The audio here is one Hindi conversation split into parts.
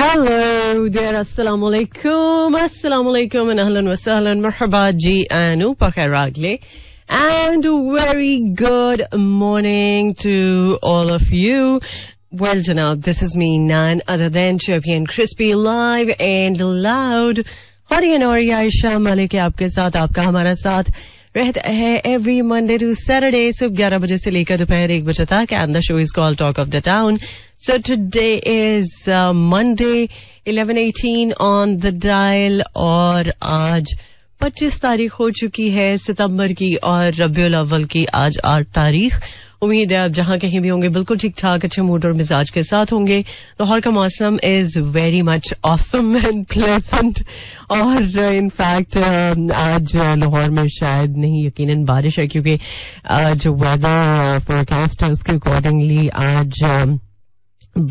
Hello there, assalamu alaikum, assalamu alaikum, and ahlan wa sahlan, marhaba ji anu pakharagle. And a very good morning to all of you. Well, Janab, this is me, none other than Chirpy and Crispy, live and loud. और ये नौरिया आयशा मलिक है आपके साथ आपका हमारा साथ रहता है एवरी मंडे टू सैटरडे सुबह ग्यारह बजे से लेकर दोपहर एक बजे तक and the show is call talk of the town so today is Monday 11:18 on the dial और आज 25 तारीख हो चुकी है सितंबर की और रबी अव्वल की आज आठ तारीख उम्मीद है आप जहां कहीं भी होंगे बिल्कुल ठीक ठाक अच्छे मूड और मिजाज के साथ होंगे लाहौर का मौसम is very much awesome and pleasant और इनफैक्ट आज लाहौर में शायद नहीं यकीनन बारिश है क्योंकि जो वेदर फोरकास्ट है उसके अकॉर्डिंगली आज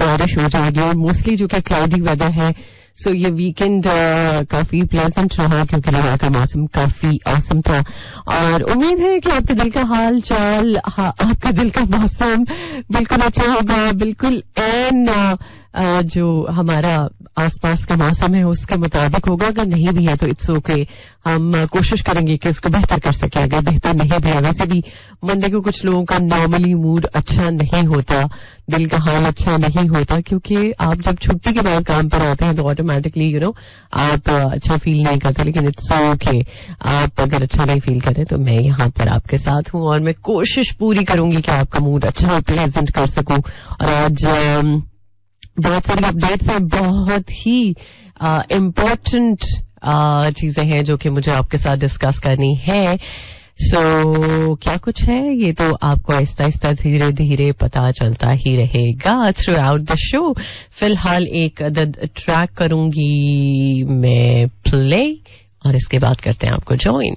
बारिश हो जाएगी मोस्टली जो कि क्लाउडी वेदर है सो ये वीकेंड काफी प्लेजेंट रहा क्योंकि रहा का मौसम काफी औसम था और उम्मीद है कि आपके दिल का हाल चाल आपके दिल का मौसम बिल्कुल अच्छा होगा बिल्कुल एन जो हमारा आसपास का मौसम है उसके मुताबिक होगा अगर नहीं भी है तो इट्स ओके हम कोशिश करेंगे कि उसको बेहतर कर सके अगर बेहतर नहीं भी है वैसे भी मंडे को कुछ लोगों का नॉर्मली मूड अच्छा नहीं होता दिल का हाल अच्छा नहीं होता क्योंकि आप जब छुट्टी के बाद काम पर आते हैं तो ऑटोमेटिकली यू नो आप अच्छा फील नहीं करते लेकिन इट्स ओके आप अगर अच्छा नहीं फील करें तो मैं यहां पर आपके साथ हूं और मैं कोशिश पूरी करूंगी कि आपका मूड अच्छा प्लेजेंट कर सकूं और आज बहुत सारी अपडेट्स हैं बहुत ही इम्पोर्टेंट uh, uh, चीजें हैं जो कि मुझे आपके साथ डिस्कस करनी है सो so, क्या कुछ है ये तो आपको आहिस्ता आहिस्ता धीरे धीरे पता चलता ही रहेगा थ्रू आउट द शो फिलहाल एक अदद ट्रैक करूंगी मैं प्ले और इसके बाद करते हैं आपको join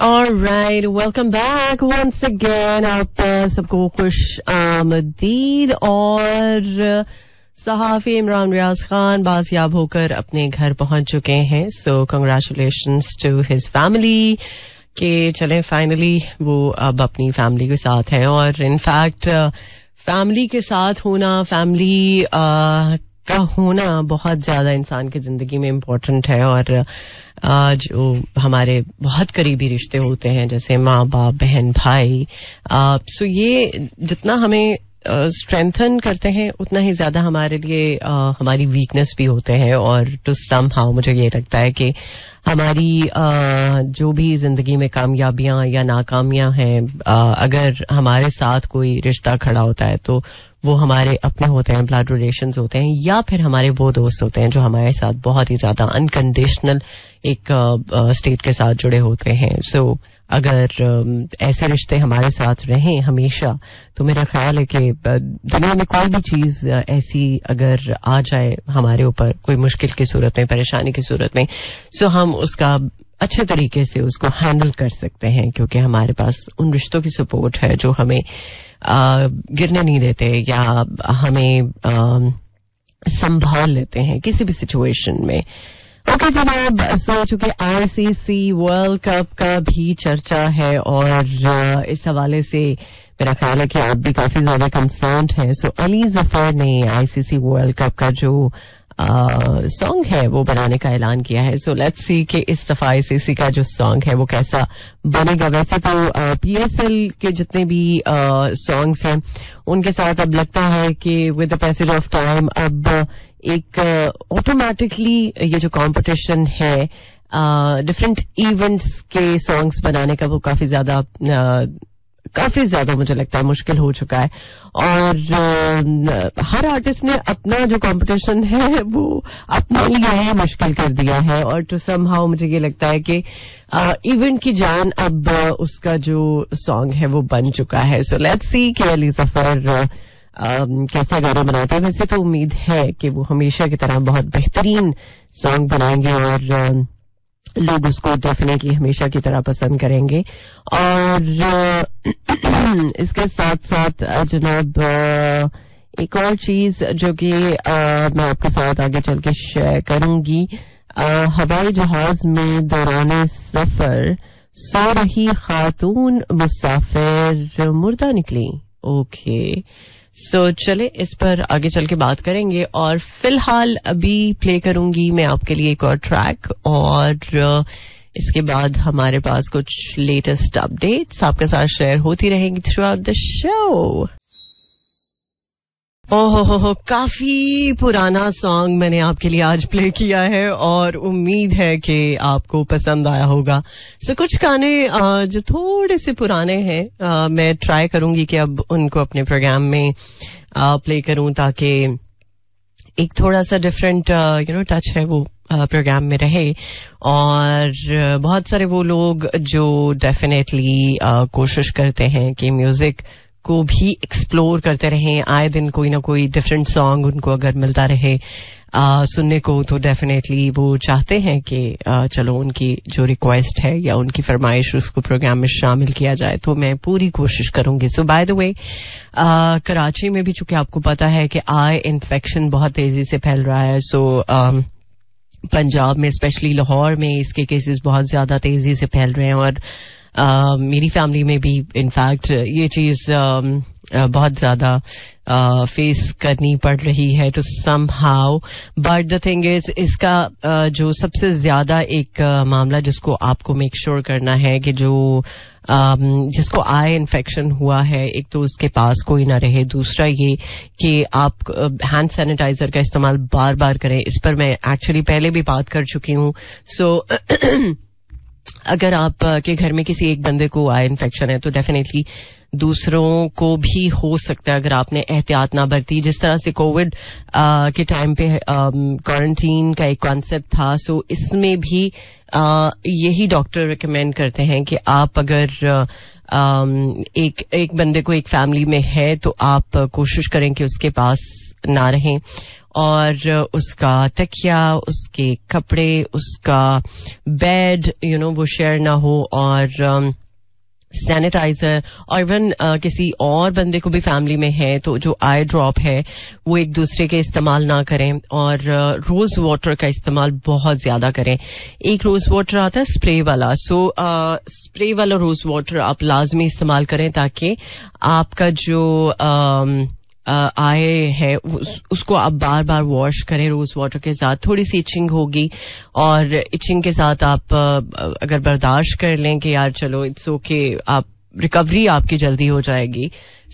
Alright, welcome back once again. आप सबको खुश आमदीद और uh, सहाफी इमरान रियाज खान बाजियाब होकर अपने घर पहुंच चुके हैं so congratulation to his family के चले फाइनली वो अब अपनी फैमिली के साथ हैं और इनफैक्ट फैमिली uh, के साथ होना फैमिली का होना बहुत ज्यादा इंसान की जिंदगी में इम्पोर्टेंट है और जो हमारे बहुत करीबी रिश्ते होते हैं जैसे माँ बाप बहन भाई सो ये जितना हमें स्ट्रेंथन करते हैं उतना ही ज्यादा हमारे लिए हमारी वीकनेस भी होते हैं और टू सम हाउ मुझे ये लगता है कि हमारी जो भी जिंदगी में कामयाबियां या नाकामियां हैं अगर हमारे साथ कोई रिश्ता खड़ा होता है तो वो हमारे अपने होते हैं ब्लड रिलेशन होते हैं या फिर हमारे वो दोस्त होते हैं जो हमारे साथ बहुत ही ज्यादा अनकंडीशनल एक स्टेट के साथ जुड़े होते हैं सो so, अगर ऐसे रिश्ते हमारे साथ रहें हमेशा तो मेरा ख्याल है कि दुनिया में कोई भी चीज ऐसी अगर आ जाए हमारे ऊपर कोई मुश्किल की सूरत में परेशानी की सूरत में सो हम उसका अच्छे तरीके से उसको हैंडल कर सकते हैं क्योंकि हमारे पास उन रिश्तों की सपोर्ट है जो हमें गिरने नहीं देते या हमें संभाल लेते हैं किसी भी सिचुएशन में ओके okay, जनाब सो चूंकि आईसीसी वर्ल्ड कप का भी चर्चा है और इस हवाले से मेरा ख्याल है कि आप भी काफी ज्यादा कंसर्न है सो अली जफर ने आईसीसी वर्ल्ड कप का जो सॉन्ग है वो बनाने का ऐलान किया है सो लेट्स सी कि इस दफा इसी का जो सॉन्ग है वो कैसा बनेगा वैसे तो पीएसएल के जितने भी सॉन्ग्स हैं उनके साथ अब लगता है कि with the passage of time अब एक ऑटोमेटिकली ये जो कंपटीशन है डिफरेंट इवेंट्स के सॉन्ग्स बनाने का वो काफी ज्यादा काफी ज्यादा मुझे लगता है मुश्किल हो चुका है और हर आर्टिस्ट ने अपना जो कंपटीशन है वो अपने लिए ही मुश्किल कर दिया है और टू सम हाउ मुझे ये लगता है कि इवेंट की जान अब उसका जो सॉन्ग है वो बन चुका है सो लेट्स सी के अली जफर कैसा गाना बनाते हैं वैसे तो उम्मीद है कि वो हमेशा की तरह बहुत बेहतरीन सॉन्ग बनाएंगे और लोग उसको डेफिनेटली हमेशा की तरह पसंद करेंगे और इसके साथ साथ जनाब एक और चीज जो कि मैं आपके साथ आगे चल के शेयर करूंगी हवाई जहाज में दौरान सफर सो रही खातून मुसाफिर मुर्दा निकली ओके okay. सो so, चले इस पर आगे चल के बात करेंगे और फिलहाल अभी प्ले करूंगी मैं आपके लिए एक और ट्रैक और इसके बाद हमारे पास कुछ लेटेस्ट अपडेट्स आपके साथ शेयर होती रहेंगी थ्रू आउट द शो ओहो हो हो काफी पुराना सॉन्ग मैंने आपके लिए आज प्ले किया है और उम्मीद है कि आपको पसंद आया होगा सो so, कुछ गाने जो थोड़े से पुराने हैं मैं ट्राई करूंगी कि अब उनको अपने प्रोग्राम में प्ले करूं ताकि एक थोड़ा सा डिफरेंट यू नो टच है वो प्रोग्राम में रहे और बहुत सारे वो लोग जो डेफिनेटली कोशिश करते हैं कि म्यूजिक को भी एक्सप्लोर करते रहें आए दिन कोई ना कोई डिफरेंट सॉन्ग उनको अगर मिलता रहे आ, सुनने को तो डेफिनेटली वो चाहते हैं कि आ, चलो उनकी जो रिक्वेस्ट है या उनकी फरमाइश उसको प्रोग्राम में शामिल किया जाए तो मैं पूरी कोशिश करूंगी so by the way Karachi में भी चूंकि आपको पता है कि आई इन्फेक्शन बहुत तेजी से फैल रहा है सो so, um, पंजाब में स्पेशली लाहौर में इसके केसेस बहुत ज्यादा तेजी से फैल रहे हैं और Um, मेरी फैमिली में भी इनफैक्ट ये चीज़ um, uh, बहुत ज़्यादा फेस uh, करनी पड़ रही है to somehow but the thing is इसका uh, जो सबसे ज़्यादा एक मामला जिसको आपको मेक श्योर करना है कि जो um, जिसको आई इन्फेक्शन हुआ है एक तो उसके पास कोई ना रहे दूसरा ये कि आप हैंड सैनिटाइजर का इस्तेमाल बार बार करें इस पर मैं एक्चुअली पहले भी बात कर चुकी हूं सो so, अगर आप के घर में किसी एक बंदे को आया इन्फेक्शन है तो डेफिनेटली दूसरों को भी हो सकता है अगर आपने एहतियात ना बरती जिस तरह से कोविड के टाइम पे क्वारंटीन का एक कॉन्सेप्ट था सो इसमें भी यही डॉक्टर रिकमेंड करते हैं कि आप अगर आ, एक एक बंदे को एक फैमिली में है तो आप कोशिश करें कि उसके पास ना रहें और उसका तकिया उसके कपड़े उसका बेड यू नो वो शेयर ना हो और सैनिटाइजर um, और इवन uh, किसी और बंदे को भी फैमिली में है तो जो आई ड्रॉप है वो एक दूसरे के इस्तेमाल ना करें और रोज uh, वाटर का इस्तेमाल बहुत ज्यादा करें एक रोज वाटर आता है स्प्रे वाला सो स्प्रे uh, वाला रोज वाटर आप लाजमी इस्तेमाल करें ताकि आपका जो um, आए हैं उस, उसको आप बार बार वॉश करें रोज वाटर के साथ थोड़ी सी इचिंग होगी और इचिंग के साथ आप अगर बर्दाश्त कर लें कि यार चलो इट्स ओके आप रिकवरी आपकी जल्दी हो जाएगी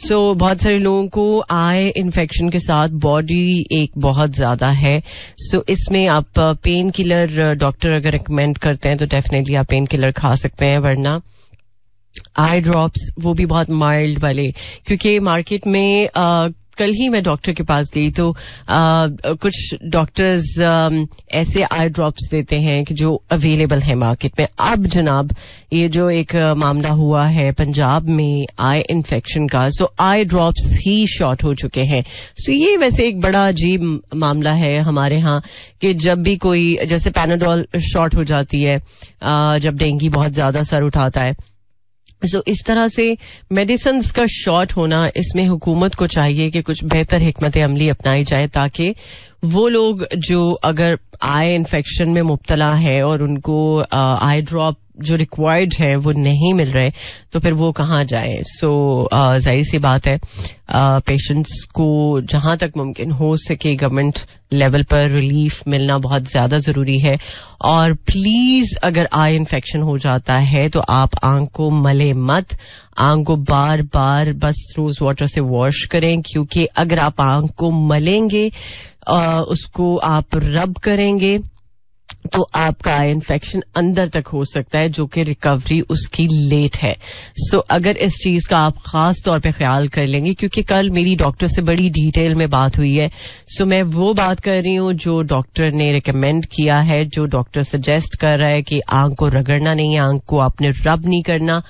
सो so, बहुत सारे लोगों को आय इन्फेक्शन के साथ बॉडी एक बहुत ज्यादा है सो so, इसमें आप पेन किलर डॉक्टर अगर रिकमेंड करते हैं तो डेफिनेटली आप पेन किलर खा सकते हैं वरना आई ड्रॉप्स वो भी बहुत माइल्ड वाले क्योंकि मार्केट में आ, कल ही मैं डॉक्टर के पास गई तो आ, कुछ डॉक्टर्स um, ऐसे आई ड्रॉप्स देते हैं कि जो अवेलेबल है मार्केट में अब जनाब ये जो एक uh, मामला हुआ है पंजाब में आई इन्फेक्शन का सो आई ड्रॉप्स ही शॉर्ट हो चुके हैं सो ये वैसे एक बड़ा अजीब मामला है हमारे यहाँ कि जब भी कोई जैसे पैनाडॉल शॉर्ट हो जाती है आ, जब डेंगू बहुत ज्यादा सर उठाता है सो इस तरह से मेडिसन का शॉर्ट होना इसमें हुकूमत को चाहिए कि कुछ बेहतर हमत अमली अपनाई जाए ताकि वो लोग जो अगर आई इन्फेक्शन में मुबतला है और उनको आई ड्रॉप जो रिक्वायर्ड है वो नहीं मिल रहे तो फिर वो कहाँ जाए सो so, जाहिर सी बात है पेशेंट्स को जहां तक मुमकिन हो सके गवर्नमेंट लेवल पर रिलीफ मिलना बहुत ज्यादा जरूरी है और प्लीज अगर आई इन्फेक्शन हो जाता है तो आप आंख को मले मत आंख को बार बार बस रोज वाटर से वॉश करें क्योंकि अगर आप आंख को मलेंगे आ, उसको आप रब करेंगे तो आपका आई इन्फेक्शन अंदर तक हो सकता है जो कि रिकवरी उसकी लेट है सो so, अगर इस चीज का आप खास तौर पे ख्याल कर लेंगे क्योंकि कल मेरी डॉक्टर से बड़ी डिटेल में बात हुई है सो so, मैं वो बात कर रही हूं जो डॉक्टर ने रिकमेंड किया है जो डॉक्टर सजेस्ट कर रहा है कि आंख को रगड़ना नहीं है आंख को आपने रब नहीं करना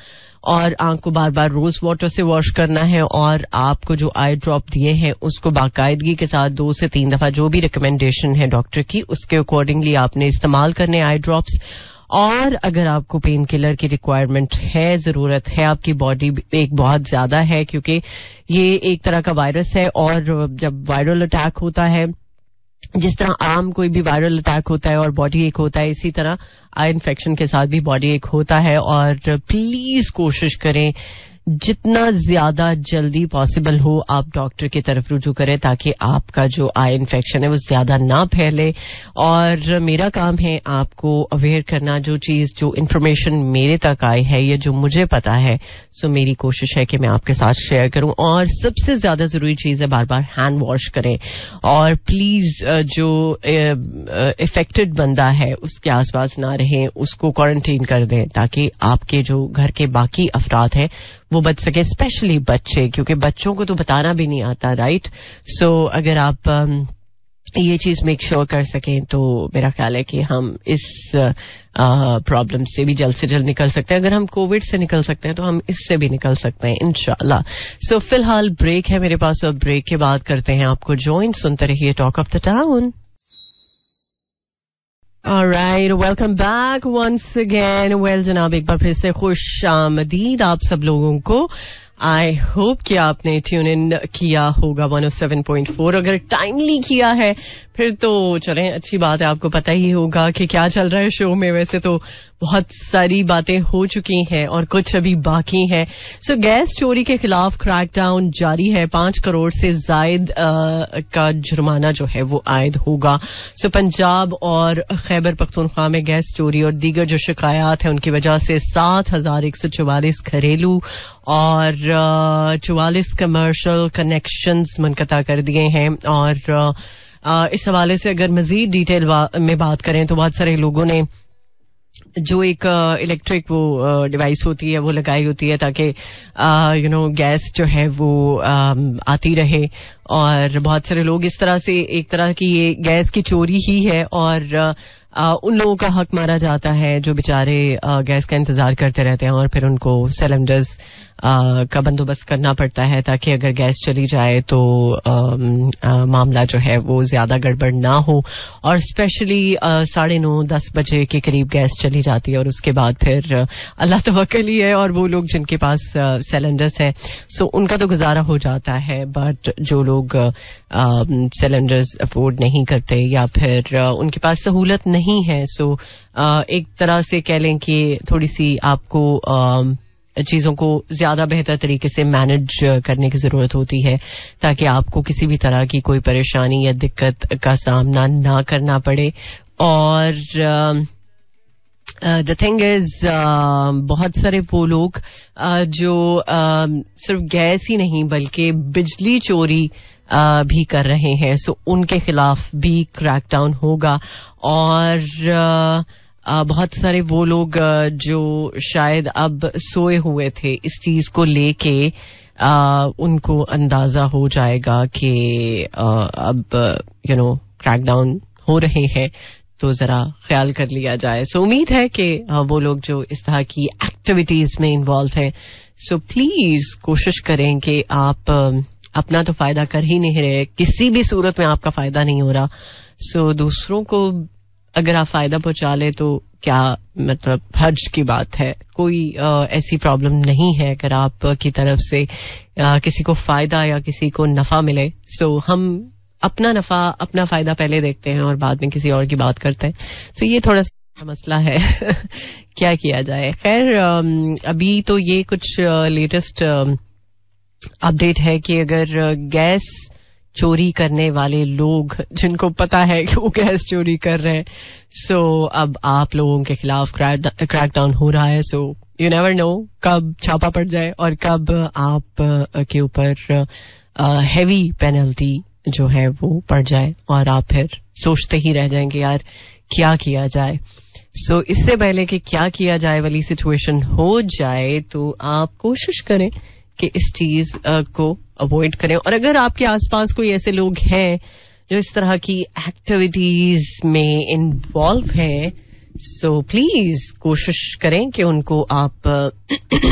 और आंख को बार बार रोज वाटर से वॉश करना है और आपको जो आई ड्रॉप दिए हैं उसको बाकायदगी के साथ दो से तीन दफा जो भी रिकमेंडेशन है डॉक्टर की उसके अकॉर्डिंगली आपने इस्तेमाल करने आई ड्रॉप्स और अगर आपको पेन किलर की रिक्वायरमेंट है जरूरत है आपकी बॉडी एक बहुत ज्यादा है क्योंकि ये एक तरह का वायरस है और जब वायरल अटैक होता है जिस तरह आम कोई भी वायरल अटैक होता है और बॉडी एक होता है इसी तरह आई इन्फेक्शन के साथ भी बॉडी एक होता है और प्लीज कोशिश करें जितना ज्यादा जल्दी पॉसिबल हो आप डॉक्टर की तरफ रुजू करें ताकि आपका जो आई इन्फेक्शन है वो ज्यादा ना फैले और मेरा काम है आपको अवेयर करना जो चीज जो इन्फॉर्मेशन मेरे तक आई है या जो मुझे पता है सो मेरी कोशिश है कि मैं आपके साथ शेयर करूं और सबसे ज्यादा जरूरी चीज है बार बार हैंड वॉश करें और प्लीज जो इफेक्टेड बंदा है उसके आसपास ना रहें उसको क्वारंटीन कर दें ताकि आपके जो घर के बाकी अफराद हैं वो बच सके स्पेशली बच्चे क्योंकि बच्चों को तो बताना भी नहीं आता राइट सो so, अगर आप um, ये चीज मेक श्योर sure कर सकें तो मेरा ख्याल है कि हम इस प्रॉब्लम uh, से भी जल्द से जल्द निकल सकते हैं अगर हम कोविड से निकल सकते हैं तो हम इससे भी निकल सकते हैं इनशाला सो so, फिलहाल ब्रेक है मेरे पास और ब्रेक के बाद करते हैं आपको ज्वाइन सुनते रहिए talk of the town right welcome back once again well जनाब एक बार फिर से खुश आमदीद आप सब लोगों को आई होप कि आपने ट्यून इन किया होगा 107.4 अगर टाइमली किया है फिर तो चलें अच्छी बात है आपको पता ही होगा कि क्या चल रहा है शो में वैसे तो बहुत सारी बातें हो चुकी हैं और कुछ अभी बाकी हैं सो so, गैस चोरी के खिलाफ क्रैकडाउन जारी है पांच करोड़ से जायद का जुर्माना जो है वो आयद होगा सो so, पंजाब और खैबर पख्तूनख्वा में गैस चोरी और दीगर जो शिकायत है उनकी वजह से सात हजार एक सौ चवालीस घरेलू और चवालीस कमर्शल कनेक्शन मुनकता कर दिए हैं और इस हवाले से अगर मजीद डिटेल में बात करें तो बहुत सारे लोगों ने जो एक इलेक्ट्रिक वो डिवाइस होती है वो लगाई होती है ताकि यू नो गैस जो है वो आती रहे और बहुत सारे लोग इस तरह से एक तरह की ये गैस की चोरी ही है और आ, उन लोगों का हक मारा जाता है जो बेचारे गैस का इंतजार करते रहते हैं और फिर उनको सिलेंडर्स का बंदोबस्त करना पड़ता है ताकि अगर गैस चली जाए तो मामला जो है वो ज्यादा गड़बड़ ना हो और स्पेशली साढ़े नौ दस बजे के करीब गैस चली जाती है और उसके बाद फिर अल्लाह तवक्ल तो ही है और वो लोग जिनके पास सिलेंडर्स है सो उनका तो गुजारा हो जाता है बट जो लोग सिलेंडर्स अफोर्ड नहीं करते या फिर उनके पास सहूलत नहीं है सो एक तरह से कह लें कि थोड़ी सी आपको चीज़ों को ज़्यादा बेहतर तरीके से मैनेज uh, करने की ज़रूरत होती है ताकि आपको किसी भी तरह की कोई परेशानी या दिक्कत का सामना ना करना पड़े और द थिंग इज बहुत सारे वो लोग uh, जो uh, सिर्फ गैस ही नहीं बल्कि बिजली चोरी uh, भी कर रहे हैं सो so, उनके खिलाफ भी क्रैकडाउन होगा और uh, बहुत सारे वो लोग जो शायद अब सोए हुए थे इस चीज को लेके उनको अंदाजा हो जाएगा कि अब यू नो क्रैकडाउन हो रहे हैं तो जरा ख्याल कर लिया जाए सो so, उम्मीद है कि वो लोग जो इस तरह की एक्टिविटीज में इन्वॉल्व हैं सो प्लीज कोशिश करें कि आप अपना तो फायदा कर ही नहीं रहे किसी भी सूरत में आपका फायदा नहीं हो रहा सो so, दूसरों को अगर आप फायदा पहुंचा लें तो क्या मतलब हज की बात है कोई आ, ऐसी प्रॉब्लम नहीं है अगर आप की तरफ से आ, किसी को फायदा या किसी को नफा मिले सो हम अपना नफा अपना फायदा पहले देखते हैं और बाद में किसी और की बात करते हैं तो ये थोड़ा सा मसला है क्या किया जाए खैर अभी तो ये कुछ लेटेस्ट अपडेट है कि अगर गैस चोरी करने वाले लोग जिनको पता है कि वो गैस चोरी कर रहे हैं सो so, अब आप लोगों के खिलाफ क्रैकडाउन हो रहा है सो यू नेवर नो कब छापा पड़ जाए और कब आप के ऊपर हैवी पेनल्टी जो है वो पड़ जाए और आप फिर सोचते ही रह जाएंगे यार क्या किया जाए सो so, इससे पहले कि क्या किया जाए वाली सिचुएशन हो जाए तो आप कोशिश करें कि इस चीज को अवॉइड करें और अगर आपके आसपास कोई ऐसे लोग हैं जो इस तरह की एक्टिविटीज में इन्वॉल्व है सो प्लीज कोशिश करें कि उनको आप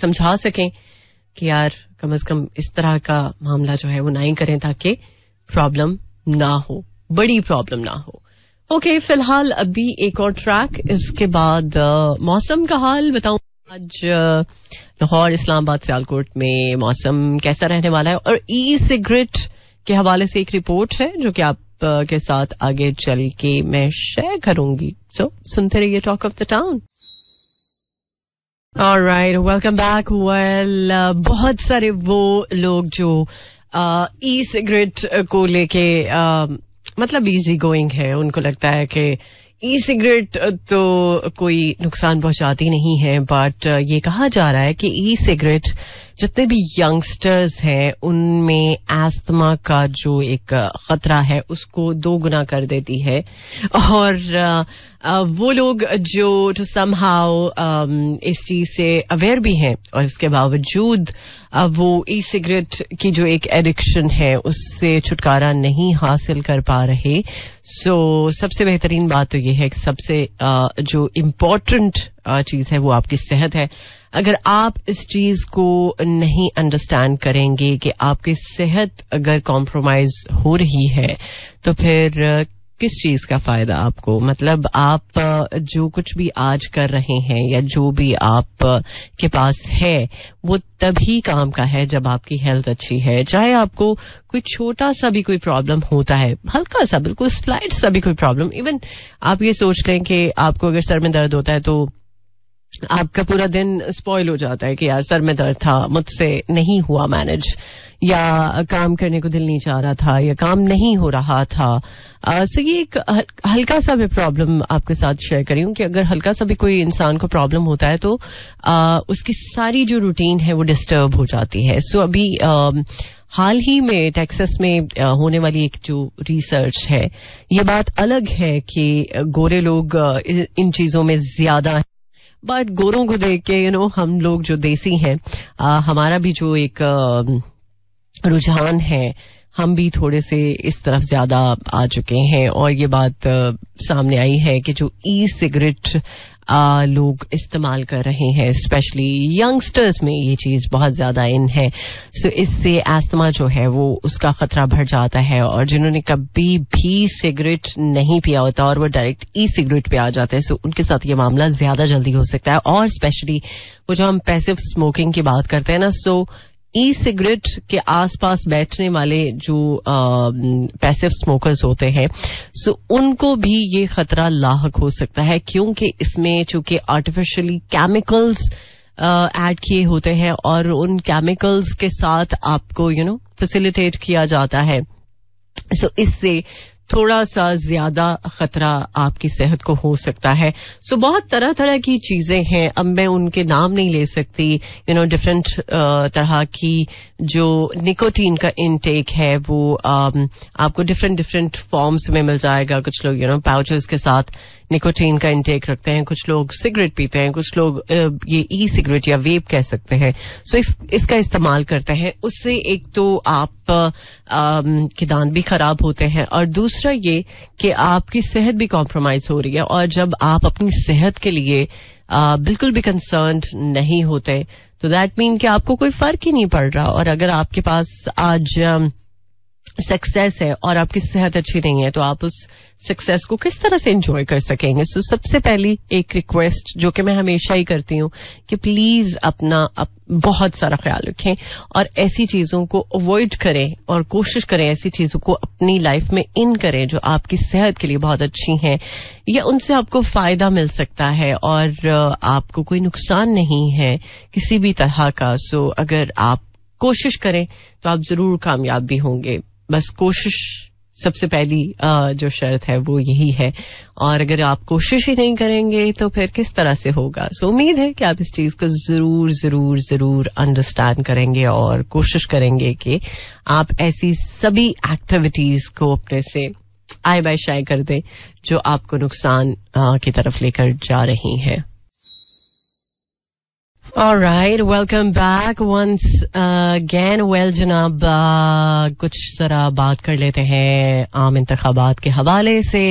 समझा सकें कि यार कम से कम इस तरह का मामला जो है वो ना ही करें ताकि प्रॉब्लम ना हो बड़ी प्रॉब्लम ना हो ओके okay, फिलहाल अभी एक और ट्रैक इसके बाद मौसम का हाल बताऊं आज लाहौर इस्लामाबाद सियालकोट में मौसम कैसा रहने वाला है और ई सिगरेट के हवाले से एक रिपोर्ट है जो कि आप के साथ आगे चल के मैं शेयर करूंगी सो so, सुनते रहिए टॉक ऑफ द टाउन और राइट वेलकम बैक वेल बहुत सारे वो लोग जो ई सिगरेट को लेके मतलब इजी गोइंग है उनको लगता है कि ई सिगरेट uh, तो कोई नुकसान पहुंचाती नहीं है बट uh, ये कहा जा रहा है कि ई सिगरेट जितने भी यंगस्टर्स हैं उनमें आस्थमा का जो एक खतरा है उसको दो गुना कर देती है और वो लोग जो टू सम हाउ इस चीज से अवेयर भी हैं और इसके बावजूद वो ई सिगरेट की जो एक एडिक्शन है उससे छुटकारा नहीं हासिल कर पा रहे सो सबसे बेहतरीन बात तो ये है कि सबसे जो इम्पोर्टेंट चीज है वो आपकी सेहत है अगर आप इस चीज को नहीं अंडरस्टैंड करेंगे कि आपकी सेहत अगर कॉम्प्रोमाइज हो रही है तो फिर किस चीज का फायदा आपको मतलब आप जो कुछ भी आज कर रहे हैं या जो भी आप के पास है वो तभी काम का है जब आपकी हेल्थ अच्छी है चाहे आपको कोई छोटा सा भी कोई प्रॉब्लम होता है हल्का सा बिल्कुल स्लाइड सा भी कोई प्रॉब्लम इवन आप ये सोच लें कि आपको अगर सर में दर्द होता है तो आपका पूरा दिन स्पॉइल हो जाता है कि यार सर में दर्द था मुझसे नहीं हुआ मैनेज या काम करने को दिल नहीं चाह रहा था या काम नहीं हो रहा था सो ये एक हल्का सा भी प्रॉब्लम आपके साथ शेयर करी हूं कि अगर हल्का सा भी कोई इंसान को प्रॉब्लम होता है तो आ, उसकी सारी जो रूटीन है वो डिस्टर्ब हो जाती है सो अभी आ, हाल ही में टेक्सस में होने वाली एक जो रिसर्च है ये बात अलग है कि गोरे लोग इन चीजों में ज्यादा बट गोरों को देख के यू नो हम लोग जो देसी हैं हमारा भी जो एक रुझान है हम भी थोड़े से इस तरफ ज्यादा आ चुके हैं और ये बात सामने आई है कि जो ई सिगरेट आ, लोग इस्तेमाल कर रहे हैं स्पेशली यंगस्टर्स में ये चीज बहुत ज्यादा इन है सो इससे एस्थमा जो है वो उसका खतरा बढ़ जाता है और जिन्होंने कभी भी सिगरेट नहीं पिया होता और वो डायरेक्ट ई सिगरेट पे आ जाते हैं सो उनके साथ ये मामला ज्यादा जल्दी हो सकता है और स्पेशली वो जो हम पैसिव स्मोकिंग की बात करते हैं ना सो so, ई सिगरेट के आसपास बैठने वाले जो पैसिव स्मोकर्स होते हैं सो उनको भी ये खतरा लाक हो सकता है क्योंकि इसमें चूंकि आर्टिफिशियली केमिकल्स ऐड किए होते हैं और उन केमिकल्स के साथ आपको यू नो फैसिलिटेट किया जाता है सो so, इससे थोड़ा सा ज्यादा खतरा आपकी सेहत को हो सकता है सो so, बहुत तरह तरह की चीजें हैं अब मैं उनके नाम नहीं ले सकती यू नो डिफरेंट तरह की जो निकोटीन का इनटेक है वो um, आपको डिफरेंट डिफरेंट फॉर्म्स में मिल जाएगा कुछ लोग यू नो पाउचेस के साथ निकोटीन का इंटेक रखते हैं कुछ लोग सिगरेट पीते हैं कुछ लोग ये ई सिगरेट या वेप कह सकते हैं सो इस, इसका इस्तेमाल करते हैं उससे एक तो आप के दांत भी खराब होते हैं और दूसरा ये कि आपकी सेहत भी कॉम्प्रोमाइज हो रही है और जब आप अपनी सेहत के लिए बिल्कुल भी कंसर्न नहीं होते तो दैट मीन कि आपको कोई फर्क ही नहीं पड़ रहा और अगर आपके पास आज सक्सेस है और आपकी सेहत अच्छी नहीं है तो आप उस सक्सेस को किस तरह से इंजॉय कर सकेंगे सो so, सबसे पहली एक रिक्वेस्ट जो कि मैं हमेशा ही करती हूं कि प्लीज अपना अप, बहुत सारा ख्याल रखें और ऐसी चीजों को अवॉइड करें और कोशिश करें ऐसी चीजों को अपनी लाइफ में इन करें जो आपकी सेहत के लिए बहुत अच्छी हैं या उनसे आपको फायदा मिल सकता है और आपको कोई नुकसान नहीं है किसी भी तरह का सो so, अगर आप कोशिश करें तो आप जरूर कामयाब भी होंगे बस कोशिश सबसे पहली जो शर्त है वो यही है और अगर आप कोशिश ही नहीं करेंगे तो फिर किस तरह से होगा सो so, उम्मीद है कि आप इस चीज को जरूर जरूर जरूर अंडरस्टैंड करेंगे और कोशिश करेंगे कि आप ऐसी सभी एक्टिविटीज को अपने से आय बाय शाय कर दें जो आपको नुकसान की तरफ लेकर जा रही हैं All right, welcome back once uh, again. Well, जनाब uh, कुछ ज़रा बात कर लेते हैं आम इंतबात के हवाले से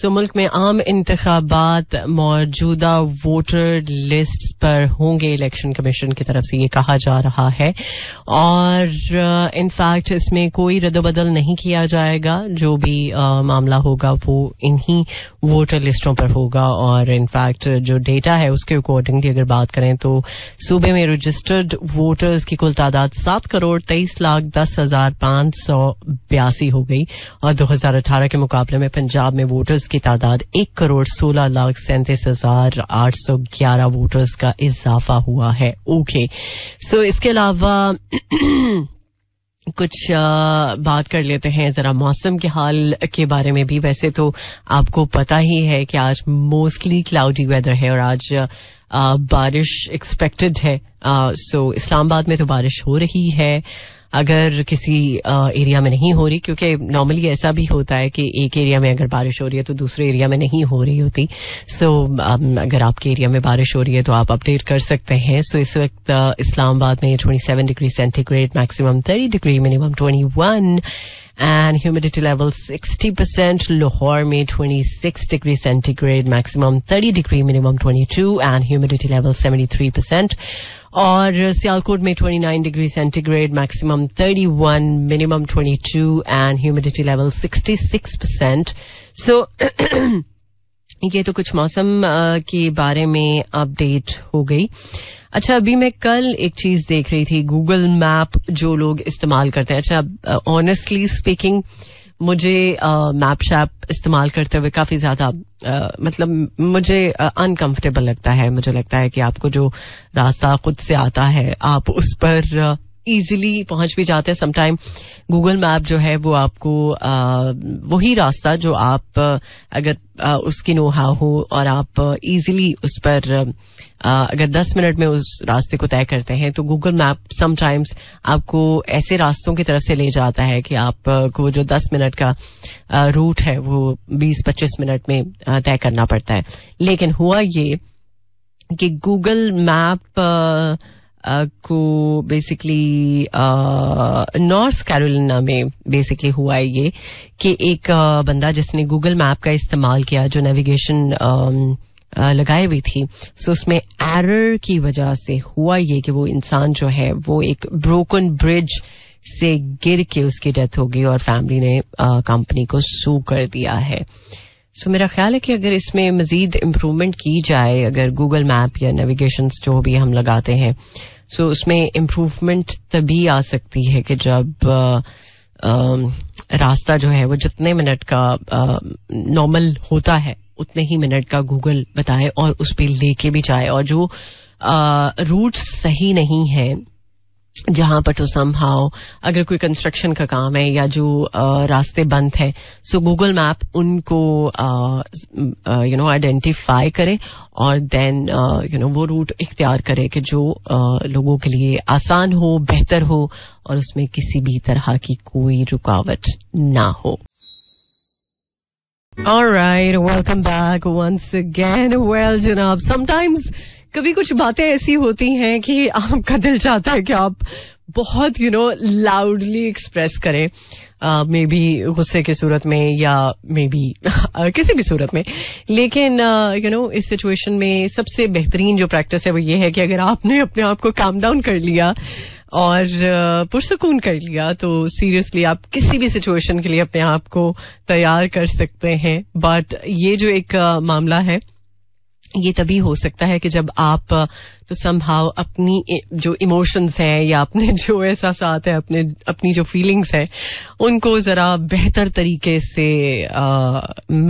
सो मुल्क में आम इंतबात मौजूदा वोटर लिस्ट पर होंगे इलेक्शन कमीशन की तरफ से ये कहा जा रहा है और इनफैक्ट uh, इसमें कोई रद्दबदल नहीं किया जाएगा जो भी मामला होगा वो इन्हीं वोटर लिस्टों पर होगा और इनफैक्ट जो डेटा है उसके अकॉर्डिंगली अगर बात करें तो सूबे में रजिस्टर्ड वोटर्स की कुल तादाद सात करोड़ तेईस लाख दस हजार पांच सौ बयासी हो गई और 2018 के मुकाबले में पंजाब में वोटर्स की तादाद एक करोड़ सोलह लाख सैंतीस हजार आठ सौ ग्यारह वोटर्स का इजाफा हुआ है ओके सो इसके अलावा कुछ बात कर लेते हैं जरा मौसम के हाल के बारे में भी वैसे तो आपको पता ही है कि आज मोस्टली क्लाउडी वेदर है और आज बारिश एक्सपेक्टेड है सो इस्लामाबाद में तो बारिश हो रही है अगर किसी एरिया में नहीं हो रही क्योंकि नॉर्मली ऐसा भी होता है कि एक एरिया में अगर बारिश हो रही है तो दूसरे एरिया में नहीं हो रही होती सो so, um, अगर आपके एरिया में बारिश हो रही है तो आप अपडेट कर सकते हैं सो so, इस वक्त इस्लामाबाद में 27 degree centigrade maximum 30 degree minimum 21 and humidity level 60 percent Lahore में 26 degree centigrade maximum 30 degree minimum 22 and humidity level 73 percent और सियालकोट में 29 degree centigrade maximum 31 minimum 22 and humidity level 66 percent so ये तो कुछ मौसम के बारे में अपडेट हो गई अच्छा अभी मैं कल एक चीज देख रही थी गूगल मैप जो लोग इस्तेमाल करते हैं अच्छा ऑनेस्टली uh, स्पीकिंग मुझे मैप uh, शैप इस्तेमाल करते हुए काफी ज्यादा uh, मतलब मुझे अनकंफर्टेबल लगता है मुझे लगता है कि आपको जो रास्ता खुद से आता है आप उस पर ईजिली पहुंच भी जाते हैं समटाइम गूगल मैप जो है वो आपको वही रास्ता जो आप अगर उसकी नोहा हो और आप इजिली उस पर अगर 10 मिनट में उस रास्ते को तय करते हैं तो गूगल मैप समटाइम्स आपको ऐसे रास्तों की तरफ से ले जाता है कि आपको जो 10 मिनट का रूट है वो 20-25 मिनट में तय करना पड़ता है लेकिन हुआ ये कि गूगल मैप को बेसिकली नॉर्थ कैरोलिना में बेसिकली हुआ है ये कि एक बंदा जिसने गूगल मैप का इस्तेमाल किया जो नेविगेशन लगाई हुई थी सो उसमें एरर की वजह से हुआ ये कि वो इंसान जो है वो एक ब्रोकन ब्रिज से गिर के उसकी डेथ हो गई और फैमिली ने कंपनी को सू कर दिया है सो so, मेरा ख्याल है कि अगर इसमें मजीद इम्प्रूवमेंट की जाए अगर गूगल मैप या नेविगेशन जो भी हम लगाते हैं सो so, उसमें इम्प्रूवमेंट तभी आ सकती है कि जब आ, आ, रास्ता जो है वो जितने मिनट का नॉर्मल होता है उतने ही मिनट का गूगल बताए और उस पर लेके भी जाए और जो रूट सही नहीं है जहां पर तो सम हाउ अगर कोई कंस्ट्रक्शन का काम है या जो आ, रास्ते बंद है सो गूगल मैप उनको यू नो आइडेंटिफाई करे और देन यू नो वो रूट इख्तियार करे कि जो आ, लोगों के लिए आसान हो बेहतर हो और उसमें किसी भी तरह की कोई रुकावट ना हो All right, welcome back once again. Well, जनाब, sometimes कभी कुछ बातें ऐसी होती हैं कि आपका दिल चाहता है कि आप बहुत यू नो लाउडली एक्सप्रेस करें मे uh, बी गुस्से की सूरत में या मे बी uh, किसी भी सूरत में लेकिन यू uh, नो इस सिचुएशन में सबसे बेहतरीन जो प्रैक्टिस है वो ये है कि अगर आपने अपने आप को काम डाउन कर लिया और पुरसकून कर लिया तो सीरियसली आप किसी भी सिचुएशन के लिए अपने आप को तैयार कर सकते हैं बट ये जो एक मामला है ये तभी हो सकता है कि जब आप तो संभाव अपनी जो इमोशंस हैं या अपने जो एहसास है अपने अपनी जो फीलिंग्स हैं उनको ज़रा बेहतर तरीके से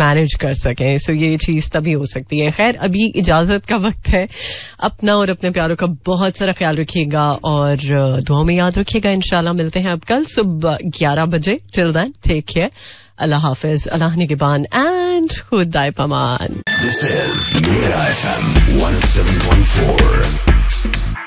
मैनेज कर सकें सो ये चीज़ तभी हो सकती है खैर अभी इजाज़त का वक्त है अपना और अपने प्यारों का बहुत सारा ख्याल रखिएगा और दुआ में याद रखिएगा इंशाल्लाह मिलते हैं अब कल सुबह ग्यारह बजे till then take care Allah Hafiz, Allah Nigiban, and Khudai Paman. This is Mira FM 107.4.